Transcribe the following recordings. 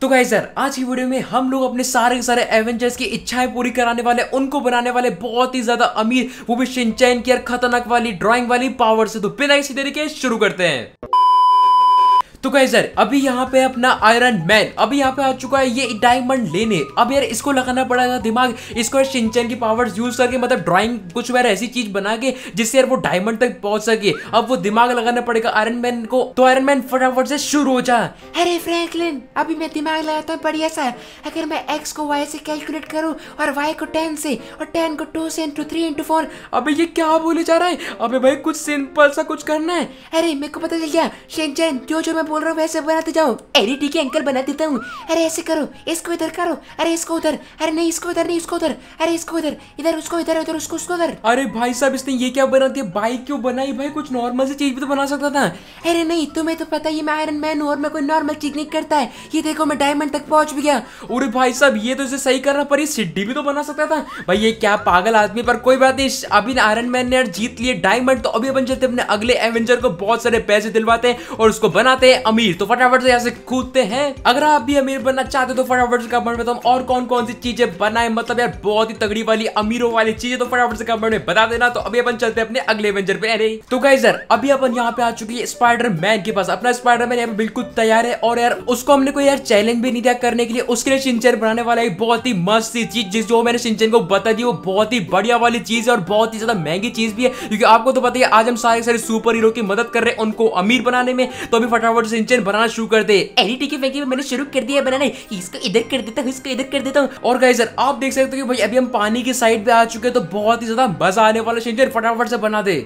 तो guys sir आज की वीडियो में हम लोग अपने सारे के सारे एवेंजर्स की इच्छाएं पूरी कराने वाले उनको बनाने वाले बहुत ही ज्यादा अमीर वो भी शिनचैन की खतरनाक वाली ड्राइंग वाली पावर से तो बिना इसी तरीके शुरू करते हैं तो कहे सर अभी यहाँ पे अपना आयरन मैन अभी यहाँ पे आ चुका है ये डायमंड लेने अब यार इसको लगाना पड़ेगा दिमाग इसको सिंचन की पावर्स यूज करके मतलब ड्राइंग कुछ वगैरह ऐसी चीज बना के जिससे यार वो डायमंड तक पहुंच सके अब वो दिमाग लगाना पड़ेगा आयरन मैन को तो आयरन मैन फटाफट से शुरू हो जा अरे फ्रैंकलिन अभी मैं दिमाग लगाता हूँ बढ़िया सा अगर मैं एक्स को वाई से कैलकुलेट करूँ और वाई को टेन से और टेन को टू से इंटू थ्री इंटू फोर अभी ये क्या बोले जा रहा है अभी भाई कुछ सिंपल सा कुछ करना है अरे मेरे को पता चल गया सिंचन जो जो मैं बोल रहा हूँ वैसे बनाते जाओ अरे ठीक है अंकल बना देता हूँ अरे ऐसे करो इसको इधर करो अरे इसको उधर अरे नहीं इसको इधर नहीं इसको उधर अरे इसको इधर इधर उसको इधर उधर उसको उसको उधर अरे भाई साहब इसने ये क्या बना दिया बाइक क्यों बनाई भाई कुछ नॉर्मल सी चीज भी तो बना सकता था अरे नहीं तुम्हें तो पता ही मैं आयरन मैन और मैं कोई नॉर्मल चीज नहीं करता है ये देखो मैं डायमंड तक पहुंच भी गया अरे भाई साहब ये तो इसे सही करना पर ये सिड्डी भी तो बना सकता था भाई ये क्या पागल आदमी पर कोई बात नहीं अभी आयरन मैन ने जीत लिए डायमंड तो अभी बन जाते अपने अगले एवेंजर को बहुत सारे पैसे दिलवाते हैं और उसको बनाते हैं अमीर तो फटाफट से यहाँ से कूदते हैं अगर आप भी अमीर बनना चाहते हो तो फटाफट से कमेंट में तो हम और कौन कौन सी चीजें बनाए मतलब यार बहुत ही तगड़ी वाली अमीरों वाली चीजें तो फटाफट से कमेंट में बता देना तो अभी अपन चलते अपने अगले एवेंजर पे अरे तो गाई सर अभी अपन यहाँ पे आ चुकी है स्पाइडर मैन के पास अपना स्पाइडर मैन यहाँ पे बिल्कुल तैयार है और यार उसको हमने कोई यार चैलेंज भी नहीं दिया करने के लिए उसके लिए सिंचर बनाने वाला एक बहुत ही मस्त चीज जिस जो मैंने सिंचन को बता दी वो बहुत ही बढ़िया वाली चीज है और बहुत ही ज्यादा महंगी चीज भी है क्योंकि आपको तो पता ही आज हम सारे सारे सुपर हीरो की मदद कर रहे हैं उनको अमीर बनाने में तो अभी फटाफट सिंचन बनाना शुरू कर दे एनी टी e की में मैंने शुरू कर दिया बनाने इसको इधर कर देता हूँ इसको इधर कर देता हूँ और गाइजर आप देख सकते हो कि भाई अभी हम पानी की साइड पे आ चुके हैं तो बहुत ही ज्यादा मजा आने वाला सिंचन फटाफट से बना दे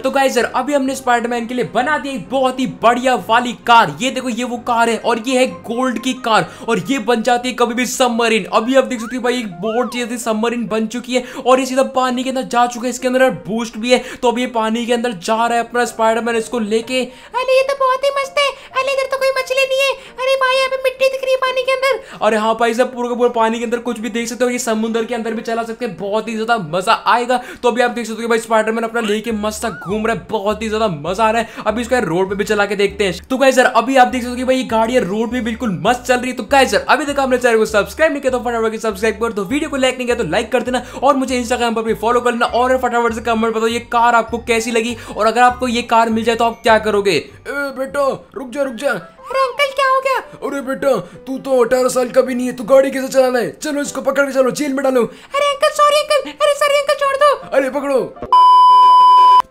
तो सर अभी हमने स्पाइडरमैन के लिए बना दी एक बहुत ही बढ़िया वाली कार ये देखो ये वो कार है और ये है गोल्ड की कार और ये बन जाती है कभी भी सबमरीन अभी आप देख सकते हो भाई एक बोट जैसी सबमरीन बन चुकी है और ये सीधा पानी के अंदर जा चुका है इसके अंदर बूस्ट भी है तो अभी ये पानी के अंदर जा रहा है अपना स्पाइडरमैन इसको लेके अरे ये तो बहुत ही मस्त है अरे इधर तो सांस नहीं है अरे भाई यहाँ पे मिट्टी दिख रही है पानी के अंदर और यहाँ भाई सब पूरा पूरा पानी के अंदर कुछ भी देख सकते हो ये समुद्र के अंदर भी चला सकते हैं बहुत ही ज्यादा मजा आएगा तो अभी आप देख सकते हो भाई स्पाइडरमैन अपना लेके मस्त घूम रहा है बहुत ही ज्यादा मजा आ रहा है अभी इसको रोड पे भी चला के देखते हैं तो कहीं सर अभी आप देख सकते हो भाई ये गाड़ी रोड पे बिल्कुल मस्त चल रही है तो सर अभी तक आपने चैनल को सब्सक्राइब नहीं किया तो फटाफट सब्सक्राइब कर दो वीडियो को लाइक नहीं किया तो लाइक कर देना और मुझे इंस्टाग्राम पर भी फॉलो कर लेना और फटाफट से कमेंट बताओ ये कार आपको कैसी लगी और अगर आपको ये कार मिल जाए तो आप क्या करोगे बेटो रुक जा रुक जा अरे अंकल क्या हो गया अरे बेटा तू तो अठारह साल का भी नहीं है तू गाड़ी कैसे चला है चलो इसको पकड़ के चलो जेल में डालो अरे अंकल सॉरी अंकल अरे सॉरी अंकल छोड़ दो अरे पकड़ो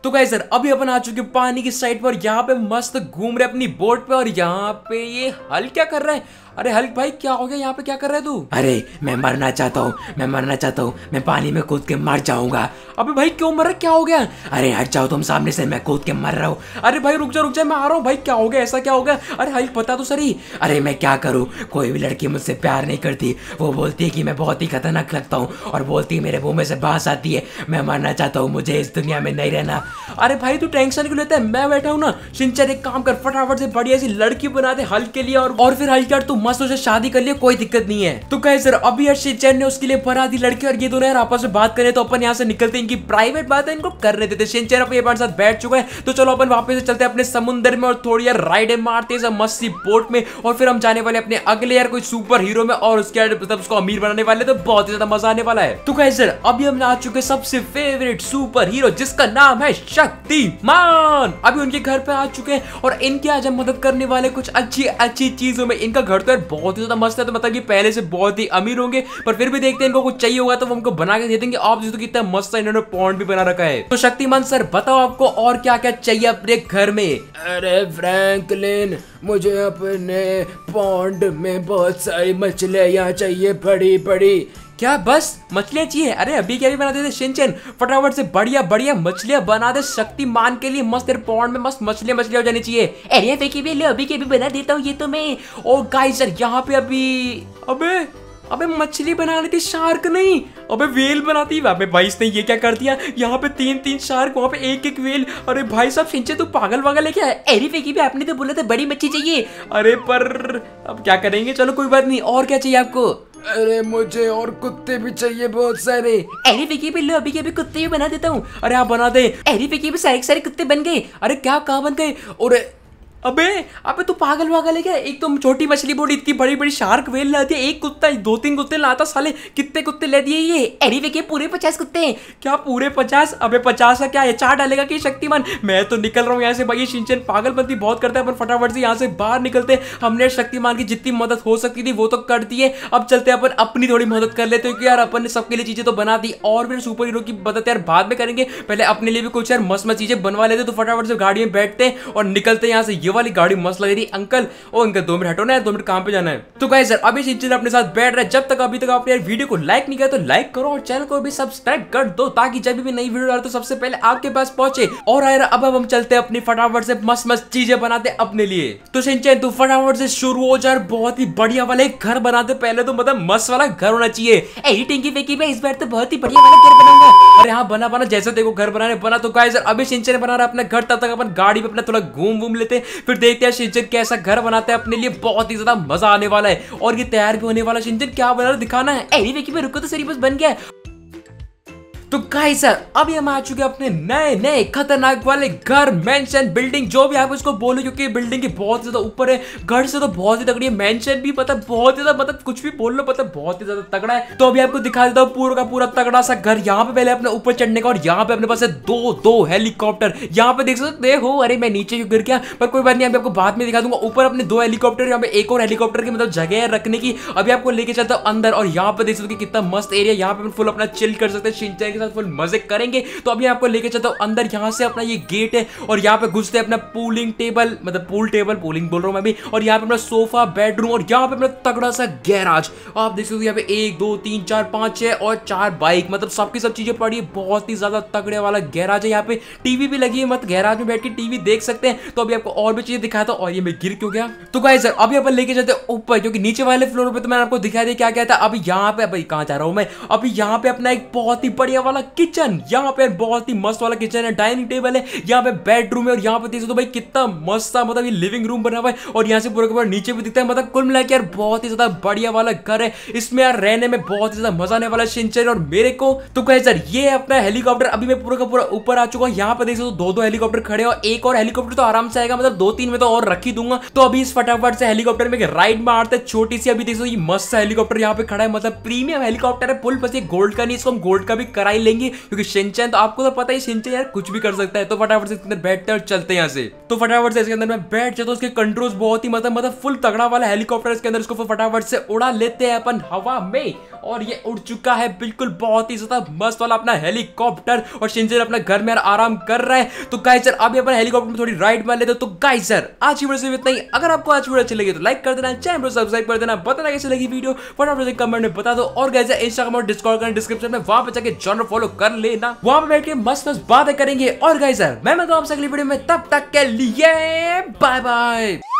तो कहे सर अभी अपन आ चुके पानी की साइड पर यहाँ पे मस्त घूम रहे अपनी बोट पे और यहाँ पे ये हल क्या कर रहा है अरे हल्क भाई क्या हो गया यहाँ पे क्या कर रहे तू अरे मैं मरना चाहता हूँ मैं मरना चाहता हूँ मैं पानी में कूद के मर जाऊंगा अबे भाई क्यों मर रहा क्या हो गया अरे हट जाओ तुम सामने से मैं कूद के मर रहा हूँ अरे भाई रुक जा रुक जा मैं आ रहा हूँ भाई क्या हो गया ऐसा क्या हो गया अरे हल्क बता तो सही अरे मैं क्या करूँ कोई भी लड़की मुझसे प्यार नहीं करती वो बोलती है कि मैं बहुत ही खतरनाक लगता हूँ और बोलती है मेरे मुँह में से बांस आती है मैं मरना चाहता हूँ मुझे इस दुनिया में नहीं रहना अरे भाई तू टेंशन क्यों लेता है मैं बैठा हूँ ना सिंचर एक काम कर फटाफट से बढ़िया सी लड़की बना दे हल्क के लिए और फिर हल्क यार तू मस्त उसे शादी कर लिए कोई दिक्कत नहीं है तो कहे सर अभी हर्षित जैन ने उसके लिए भरा दी लड़की और ये दोनों यार आपस में बात करें तो अपन यहाँ से निकलते इनकी प्राइवेट बात है इनको करने देते शिनचैन अपने हमारे साथ बैठ चुका है तो चलो अपन वापस से चलते अपने समुद्र में और थोड़ी यार राइडें मारते हैं मस्त बोट में और फिर हम जाने वाले अपने अगले यार कोई सुपर हीरो में और उसके मतलब उसको अमीर बनाने वाले तो बहुत ही ज्यादा मजा आने वाला है तो कहे सर अभी हम आ चुके सबसे फेवरेट सुपर हीरो जिसका नाम है शक्तिमान अभी उनके घर पे आ चुके हैं और इनके आज हम मदद करने वाले कुछ अच्छी अच्छी चीजों में इनका घर तो देखकर बहुत ही ज्यादा मस्त है तो मतलब ये पहले से बहुत ही अमीर होंगे पर फिर भी देखते हैं इनको कुछ चाहिए होगा तो वो हमको बना के दे देंगे आप देखो कितना मस्त इन्होंने पॉन्ड भी बना रखा है तो शक्तिमान सर बताओ आपको और क्या क्या चाहिए अपने घर में अरे फ्रैंकलिन मुझे अपने पौंड में बहुत सारी मछलियाँ चाहिए बड़ी बड़ी क्या बस मछलियाँ चाहिए अरे अभी क्या बना देते सिंचन फटाफट से बढ़िया बढ़िया मछलियाँ बना दे शक्तिमान के लिए मस्त तेरे पॉन्ड में मस्त मछलियाँ मछलियाँ हो जानी चाहिए अरे देखिए भी ले अभी के भी बना देता हूँ ये तो मैं ओ गाइस सर यहाँ पे अभी अबे अबे मछली बना रही थी शार्क नहीं अबे वेल बनाती अबे भाई इसने ये क्या कर दिया यहाँ पे तीन तीन शार्क वहाँ पे एक एक वेल अरे भाई साहब फिंचे तू पागल वागल है क्या एरी फेकी भी आपने तो बोला था बड़ी मच्छी चाहिए अरे पर अब क्या करेंगे चलो कोई बात नहीं और क्या चाहिए आपको अरे मुझे और कुत्ते भी चाहिए बहुत सारे एरी फेकी भी लो अभी के अभी कुत्ते भी बना देता हूँ अरे आप बना दे एरी फेकी भी सारे सारे कुत्ते बन गए अरे क्या कहा बन गए और अबे अबे तू पागल वागल है क्या एक तो छोटी मछली बोली इतनी बड़ी बड़ी शार्क वेल लाती है एक कुत्ता दो तीन कुत्ते लाता साले कितने कुत्ते ले दिए ये अरे वे के पूरे पचास कुत्ते हैं क्या पूरे पचास अबे पचास का क्या है चार डालेगा कि शक्तिमान मैं तो निकल रहा हूँ यहाँ से भाई सिंचन पागलबंदी बहुत करता है अपन फटाफट से यहाँ से बाहर निकलते हमने शक्तिमान की जितनी मदद हो सकती थी वो तो कर दी है अब चलते अपन अपनी थोड़ी मदद कर लेते हैं यार अपन ने सबके लिए चीज़ें तो बना दी और फिर सुपर हीरो की मदद यार बाद में करेंगे पहले अपने लिए भी कुछ यार मस्त मस्त चीज़ें बनवा लेते तो फटाफट से गाड़ी में बैठते और निकलते यहाँ से वाली गाड़ी मस्त लग रही अंकल ओ अंकल दो मिनट हटो ना दो मिनट कहां पे जाना है तो गाय सर अभी चीज अपने साथ बैठ रहे जब तक अभी तक आपने यार वीडियो को लाइक नहीं किया तो लाइक करो और चैनल को भी सब्सक्राइब कर दो ताकि जब भी नई वीडियो आ तो सबसे पहले आपके पास पहुंचे और यार अब अब हम चलते हैं अपनी फटाफट से मस्त मस्त चीजें बनाते अपने लिए तो सिंचन तू तो फटाफट से शुरू हो जाए बहुत ही बढ़िया वाले घर बनाते पहले तो मतलब मस्त वाला घर होना चाहिए ए टिंकी फेंकी मैं इस बार तो बहुत ही बढ़िया वाला घर बनाऊंगा और यहाँ बना बना जैसे देखो घर बनाने बना तो गाइस अभी सिंचन बना रहा अपना घर तब तक अपन गाड़ी पे अपना थोड़ा घूम घूम लेते फिर देखते हैं शिंजन कैसा घर बनाता है अपने लिए बहुत ही ज्यादा मजा आने वाला है और ये तैयार भी होने वाला शिंजन क्या बना दिखाना है एनीवे की रुको तो सर बस बन गया तो गाइस सर अभी हम आ चुके अपने नए नए खतरनाक वाले घर मेंशन बिल्डिंग जो भी आप उसको बोलो क्योंकि बिल्डिंग की बहुत ज्यादा ऊपर है घर से तो बहुत ही तगड़ी है मेंशन भी मतलब बहुत ज्यादा मतलब कुछ भी बोल लो मतलब बहुत ही ज्यादा तगड़ा है तो अभी आपको दिखा देता हूँ पूरा का पूरा तगड़ा सा घर यहाँ पे पहले अपने ऊपर चढ़ने का और यहाँ पे अपने पास है दो दो हेलीकॉप्टर यहाँ पे देख सकते हो अरे मैं नीचे क्यों गिर गया पर कोई बात नहीं अभी आपको बाद में दिखा दूंगा ऊपर अपने दो हेलीकॉप्टर यहाँ पे एक और हेलीकॉप्टर की मतलब जगह है रखने की अभी आपको लेके चलता हूँ अंदर और यहाँ पे देख सकते कितना मस्त एरिया यहाँ पे फुल अपना चिल कर सकते हैं साथ फुल मजे करेंगे तो अभी आपको लेके चलता हूँ अंदर यहाँ से अपना ये गेट है और यहाँ पे घुसते अपना पूलिंग टेबल मतलब पूल टेबल पूलिंग बोल रहा हूँ मैं भी और यहाँ पे अपना सोफा बेडरूम और यहाँ पे अपना तगड़ा सा गैराज आप देख सकते हो यहाँ पे एक दो तीन चार पाँच छः और चार बाइक मतलब सबकी सब चीज़ें पड़ी बहुत ही ज़्यादा तगड़े वाला गैराज है यहाँ पे टीवी भी लगी है मत गैराज में बैठ के टीवी देख सकते हैं तो अभी आपको और भी चीज़ें दिखाया था और ये मैं गिर क्यों गया तो गाय सर अभी अपन लेके जाते ऊपर क्योंकि नीचे वाले फ्लोर पर तो मैंने आपको दिखाया था क्या क्या था अभी यहाँ पे अभी कहाँ जा रहा हूँ मैं अभी यहाँ पे अपना एक बहुत ही बढ़िया वाला किचन यहाँ पे बहुत ही मस्त वाला किचन है डाइनिंग टेबल है यहाँ पे बेडरूम है और यहाँ पे देख सकते भाई कितना मस्त था मतलब ये लिविंग रूम बना हुआ है और यहाँ से पूरा पूरा नीचे भी दिखता है मतलब कुल मिला यार बहुत ही ज्यादा बढ़िया वाला घर है इसमें यार रहने में बहुत ही ज्यादा मजा आने वाला सिंचन और मेरे को तो कहे सर ये अपना हेलीकॉप्टर अभी मैं पूरा का पूरा ऊपर आ चुका हूँ यहाँ पे देख सकते दो दो हेलीकॉप्टर खड़े और एक और हेलीकॉप्टर तो आराम से आएगा मतलब दो तीन में तो और रखी दूंगा तो अभी इस फटाफट से हेलीकॉप्टर में राइड मारते हैं छोटी सी अभी देख सकते मस्त हेलीकॉप्टर यहाँ पे खड़ा है मतलब प्रीमियम हेलीकॉप्टर है फुल बस ये गोल्ड का नहीं इसको हम गोल्ड का भी कराई फाइल लेंगे क्योंकि सिंचन तो आपको तो पता ही सिंचन यार कुछ भी कर सकता है तो फटाफट से इसके अंदर बैठते और चलते यहाँ से तो फटाफट से इसके अंदर मैं बैठ जाता हूँ उसके कंट्रोल्स बहुत ही मतलब मतलब फुल तगड़ा वाला हेलीकॉप्टर इसके अंदर इसको फटाफट से उड़ा लेते हैं अपन हवा में और ये उड़ चुका है बिल्कुल बहुत ही ज्यादा मस्त वाला अपना हेलीकॉप्टर और शिनचैन अपना घर में आराम कर रहा है तो गाइस सर अभी अपना हेलीकॉप्टर में थोड़ी राइड मार लेते तो गाइस सर आज की वीडियो से इतना ही अगर आपको आज वीडियो अच्छी लगी तो लाइक कर देना चैनल को सब्सक्राइब कर देना बताना कैसे लगी वीडियो फटाफट से कमेंट में बता दो और गाइस इंस्टाग्राम और डिस्कॉर्ड करना डिस्क्रिप्शन में वहां पर जाकर जॉनर फॉलो कर लेना वहां पर बैठ के मस्त मस्त बातें करेंगे और गाइजर मैं मैं तो आपसे अगली वीडियो में तब तक के लिए बाय बाय